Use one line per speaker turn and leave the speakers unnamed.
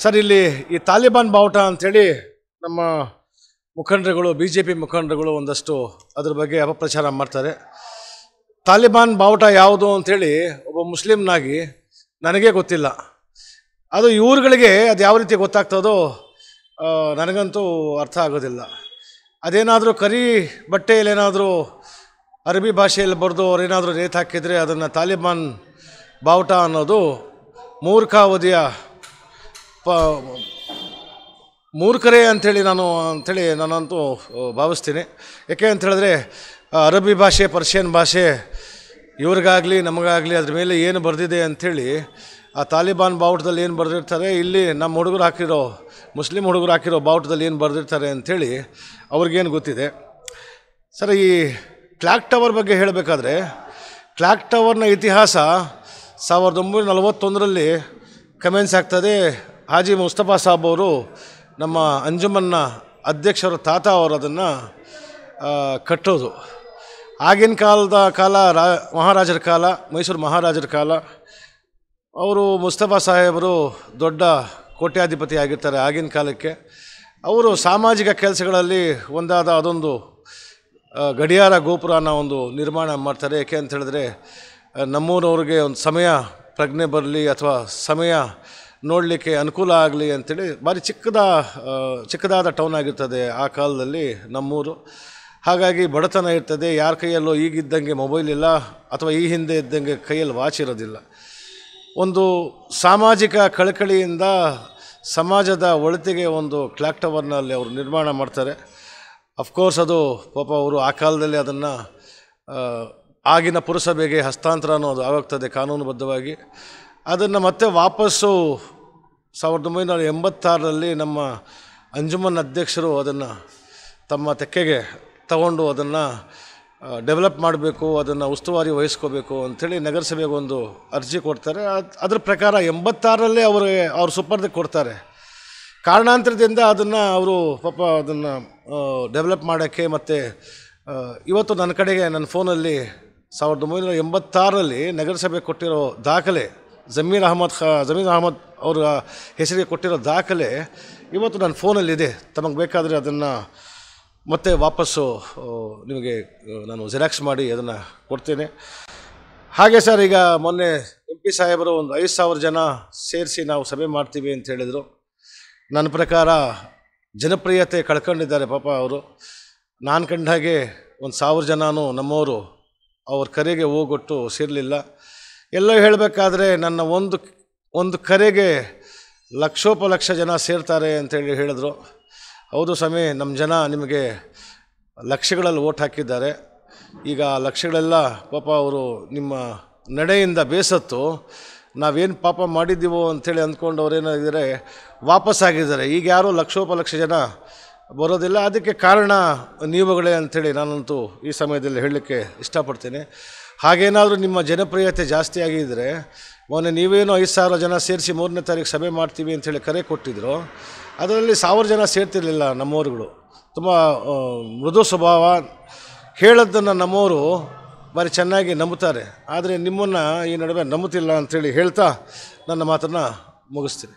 sir ಇಲ್ಲಿ ಈ ತಾಲಿಬಾನ್ ಬಾವುಟ ಅಂಥೇಳಿ ನಮ್ಮ ಮುಖಂಡರುಗಳು ಬಿ ಜೆ ಪಿ ಮುಖಂಡರುಗಳು ಒಂದಷ್ಟು ಅದ್ರ ಬಗ್ಗೆ ಅಪಪ್ರಚಾರ ಮಾಡ್ತಾರೆ ತಾಲಿಬಾನ್ ಬಾವುಟ ಯಾವುದು ಅಂಥೇಳಿ ಒಬ್ಬ ಮುಸ್ಲಿಮ್ನಾಗಿ ನನಗೇ ಗೊತ್ತಿಲ್ಲ ಅದು ಇವ್ರುಗಳಿಗೆ ಅದು ಯಾವ ರೀತಿ ಗೊತ್ತಾಗ್ತದೋ ನನಗಂತೂ ಅರ್ಥ ಆಗೋದಿಲ್ಲ ಅದೇನಾದರೂ ಕರಿ ಬಟ್ಟೆಯಲ್ಲೇನಾದರೂ ಅರಬಿ ಭಾಷೆಯಲ್ಲಿ ಬರೆದು ಅವರೇನಾದರೂ ನೇತು ಹಾಕಿದರೆ ಅದನ್ನು ತಾಲಿಬಾನ್ ಬಾವುಟ ಅನ್ನೋದು ಮೂರ್ಖಾವಧಿಯ ಪ ಮೂರ್ಖರೇ ಅಂಥೇಳಿ ನಾನು ಅಂಥೇಳಿ ನಾನಂತೂ ಭಾವಿಸ್ತೀನಿ ಯಾಕೆ ಅಂತ ಹೇಳಿದ್ರೆ ಅರಬ್ಬಿ ಭಾಷೆ ಪರ್ಷಿಯನ್ ಭಾಷೆ ಇವ್ರಿಗಾಗಲಿ ನಮಗಾಗಲಿ ಅದ್ರ ಮೇಲೆ ಏನು ಬರೆದಿದೆ ಅಂಥೇಳಿ ಆ ತಾಲಿಬಾನ್ ಬಾವುಟದಲ್ಲಿ ಏನು ಬರೆದಿರ್ತಾರೆ ಇಲ್ಲಿ ನಮ್ಮ ಹುಡುಗರು ಹಾಕಿರೋ ಮುಸ್ಲಿಂ ಹುಡುಗರು ಹಾಕಿರೋ ಬಾವುಟದಲ್ಲಿ ಏನು ಬರೆದಿರ್ತಾರೆ ಅಂಥೇಳಿ ಅವ್ರಿಗೇನು ಗೊತ್ತಿದೆ ಸರ್ ಈ ಕ್ಲಾಕ್ ಟವರ್ ಬಗ್ಗೆ ಹೇಳಬೇಕಾದ್ರೆ ಕ್ಲಾಕ್ ಟವರ್ನ ಇತಿಹಾಸ ಸಾವಿರದ ಒಂಬೈನೂರ ನಲವತ್ತೊಂದರಲ್ಲಿ ಕಮೆನ್ಸ್ ಆಗ್ತದೆ ಹಾಜಿ ಮುಸ್ತಫಾ ಸಾಬ್ ಅವರು ನಮ್ಮ ಅಂಜುಮನ್ನ ಅಧ್ಯಕ್ಷರ ತಾತ ಅವರು ಅದನ್ನು ಕಟ್ಟೋದು ಆಗಿನ ಕಾಲದ ಕಾಲ ರಾ ಮಹಾರಾಜರ ಕಾಲ ಮೈಸೂರು ಮಹಾರಾಜರ ಕಾಲ ಅವರು ಮುಸ್ತಫಾ ಸಾಹೇಬರು ದೊಡ್ಡ ಕೋಟ್ಯಾಧಿಪತಿ ಆಗಿರ್ತಾರೆ ಆಗಿನ ಕಾಲಕ್ಕೆ ಅವರು ಸಾಮಾಜಿಕ ಕೆಲಸಗಳಲ್ಲಿ ಒಂದಾದ ಅದೊಂದು ಗಡಿಯಾರ ಗೋಪುರನ ಒಂದು ನಿರ್ಮಾಣ ಮಾಡ್ತಾರೆ ಯಾಕೆ ಅಂತ ಹೇಳಿದ್ರೆ ನಮ್ಮೂರವ್ರಿಗೆ ಒಂದು ಸಮಯ ಪ್ರಜ್ಞೆ ಬರಲಿ ಅಥವಾ ಸಮಯ ನೋಡಲಿಕ್ಕೆ ಅನುಕೂಲ ಆಗಲಿ ಅಂಥೇಳಿ ಭಾರಿ ಚಿಕ್ಕದ ಚಿಕ್ಕದಾದ ಟೌನ್ ಆಗಿರ್ತದೆ ಆ ಕಾಲದಲ್ಲಿ ನಮ್ಮೂರು ಹಾಗಾಗಿ ಬಡತನ ಇರ್ತದೆ ಯಾರ ಕೈಯಲ್ಲೋ ಈಗಿದ್ದಂಗೆ ಮೊಬೈಲ್ ಇಲ್ಲ ಅಥವಾ ಈ ಹಿಂದೆ ಇದ್ದಂಗೆ ಕೈಯಲ್ಲಿ ವಾಚ್ ಇರೋದಿಲ್ಲ ಒಂದು ಸಾಮಾಜಿಕ ಕಳಕಳಿಯಿಂದ ಸಮಾಜದ ಒಳಿತಿಗೆ ಒಂದು ಕ್ಲಾಕ್ ಟವರ್ನಲ್ಲಿ ಅವರು ನಿರ್ಮಾಣ ಮಾಡ್ತಾರೆ ಅಫ್ಕೋರ್ಸ್ ಅದು ಪಾಪ ಅವರು ಆ ಕಾಲದಲ್ಲಿ ಅದನ್ನು ಆಗಿನ ಪುರಸಭೆಗೆ ಹಸ್ತಾಂತರ ಅನ್ನೋದು ಆಗೋಗ್ತದೆ ಕಾನೂನುಬದ್ಧವಾಗಿ ಅದನ್ನು ಮತ್ತೆ ವಾಪಸ್ಸು ಸಾವಿರದ ಒಂಬೈನೂರ ಎಂಬತ್ತಾರರಲ್ಲಿ ನಮ್ಮ ಅಂಜುಮನ್ ಅಧ್ಯಕ್ಷರು ಅದನ್ನು ತಮ್ಮ ತೆಕ್ಕೆಗೆ ತಗೊಂಡು ಅದನ್ನು ಡೆವಲಪ್ ಮಾಡಬೇಕು ಅದನ್ನು ಉಸ್ತುವಾರಿ ವಹಿಸ್ಕೋಬೇಕು ಅಂಥೇಳಿ ನಗರಸಭೆಗೆ ಒಂದು ಅರ್ಜಿ ಕೊಡ್ತಾರೆ ಅದು ಅದ್ರ ಪ್ರಕಾರ ಎಂಬತ್ತಾರರಲ್ಲೇ ಅವರಿಗೆ ಅವ್ರ ಸುಪರ್ದಿಗೆ ಕೊಡ್ತಾರೆ ಕಾರಣಾಂತರದಿಂದ ಅದನ್ನು ಅವರು ಪಾಪ ಅದನ್ನು ಡೆವಲಪ್ ಮಾಡೋಕ್ಕೆ ಮತ್ತು ಇವತ್ತು ನನ್ನ ಕಡೆಗೆ ನನ್ನ ಫೋನಲ್ಲಿ ಸಾವಿರದ ಒಂಬೈನೂರ ಎಂಬತ್ತಾರರಲ್ಲಿ ನಗರಸಭೆ ಕೊಟ್ಟಿರೋ ದಾಖಲೆ ಜಮೀರ್ ಅಹಮದ್ ಖಾ ಜಮೀರ್ ಅಹಮದ್ ಅವರ ಹೆಸರಿಗೆ ಕೊಟ್ಟಿರೋ ದಾಖಲೆ ಇವತ್ತು ನನ್ನ ಫೋನಲ್ಲಿದೆ ತಮಗೆ ಬೇಕಾದರೆ ಅದನ್ನು ಮತ್ತೆ ವಾಪಸ್ಸು ನಿಮಗೆ ನಾನು ಜೆರಾಕ್ಸ್ ಮಾಡಿ ಅದನ್ನು ಕೊಡ್ತೇನೆ ಹಾಗೆ ಸರ್ ಈಗ ಮೊನ್ನೆ ಎಂ ಪಿ ಸಾಹೇಬರು ಒಂದು ಐದು ಸಾವಿರ ಜನ ಸೇರಿಸಿ ನಾವು ಸಭೆ ಮಾಡ್ತೀವಿ ಅಂತ ಹೇಳಿದರು ನನ್ನ ಪ್ರಕಾರ ಜನಪ್ರಿಯತೆ ಕಳ್ಕೊಂಡಿದ್ದಾರೆ ಪಾಪ ಅವರು ನಾನು ಕಂಡ ಹಾಗೆ ಒಂದು ಸಾವಿರ ಜನನೂ ನಮ್ಮವರು ಅವ್ರ ಕರೆಗೆ ಹೋಗೊಟ್ಟು ಸೇರಲಿಲ್ಲ ಎಲ್ಲ ಹೇಳಬೇಕಾದ್ರೆ ನನ್ನ ಒಂದು ಒಂದು ಕರೆಗೆ ಲಕ್ಷೋಪಲಕ್ಷ ಜನ ಸೇರ್ತಾರೆ ಅಂತೇಳಿ ಹೇಳಿದ್ರು ಹೌದು ಸ್ವಾಮಿ ನಮ್ಮ ಜನ ನಿಮಗೆ ಲಕ್ಷಗಳಲ್ಲಿ ಓಟ್ ಹಾಕಿದ್ದಾರೆ ಈಗ ಆ ಲಕ್ಷಗಳೆಲ್ಲ ಪಾಪ ಅವರು ನಿಮ್ಮ ನಡೆಯಿಂದ ಬೇಸತ್ತು ನಾವೇನು ಪಾಪ ಮಾಡಿದ್ದೀವೋ ಅಂಥೇಳಿ ಅಂದ್ಕೊಂಡು ಅವರೇನಾಗಿದ್ದಾರೆ ವಾಪಸ್ಸಾಗಿದ್ದಾರೆ ಆಗಿದ್ದಾರೆ ಈಗ ಯಾರೂ ಲಕ್ಷೋಪಲಕ್ಷ ಜನ ಬರೋದಿಲ್ಲ ಅದಕ್ಕೆ ಕಾರಣ ನೀವುಗಳೇ ಅಂಥೇಳಿ ನಾನಂತೂ ಈ ಸಮಯದಲ್ಲಿ ಹೇಳಲಿಕ್ಕೆ ಇಷ್ಟಪಡ್ತೀನಿ ಹಾಗೇನಾದರೂ ನಿಮ್ಮ ಜನಪ್ರಿಯತೆ ಜಾಸ್ತಿ ಆಗಿದ್ದರೆ ಮೊನ್ನೆ ನೀವೇನು ಐದು ಸಾವಿರ ಜನ ಸೇರಿಸಿ ಮೂರನೇ ತಾರೀಕು ಸಭೆ ಮಾಡ್ತೀವಿ ಅಂಥೇಳಿ ಕರೆ ಕೊಟ್ಟಿದ್ದರು ಅದರಲ್ಲಿ ಸಾವಿರ ಜನ ಸೇರ್ತಿರಲಿಲ್ಲ ನಮ್ಮೋರುಗಳು ತುಂಬ ಮೃದು ಸ್ವಭಾವ ಹೇಳೋದನ್ನು ನಮ್ಮವರು ಭಾರಿ ಚೆನ್ನಾಗಿ ನಂಬುತ್ತಾರೆ ಆದರೆ ನಿಮ್ಮನ್ನು ಈ ನಡುವೆ ನಂಬುತ್ತಿಲ್ಲ ಅಂಥೇಳಿ ಹೇಳ್ತಾ ನನ್ನ ಮಾತನ್ನು ಮುಗಿಸ್ತೀನಿ